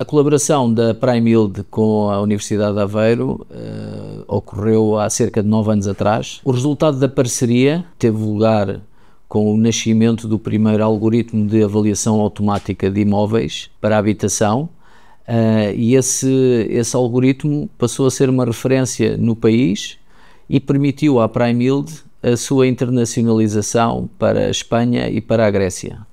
A colaboração da Prime Yield com a Universidade de Aveiro uh, ocorreu há cerca de nove anos atrás. O resultado da parceria teve lugar com o nascimento do primeiro algoritmo de avaliação automática de imóveis para habitação, Uh, e esse, esse algoritmo passou a ser uma referência no país e permitiu à Prime Yield a sua internacionalização para a Espanha e para a Grécia.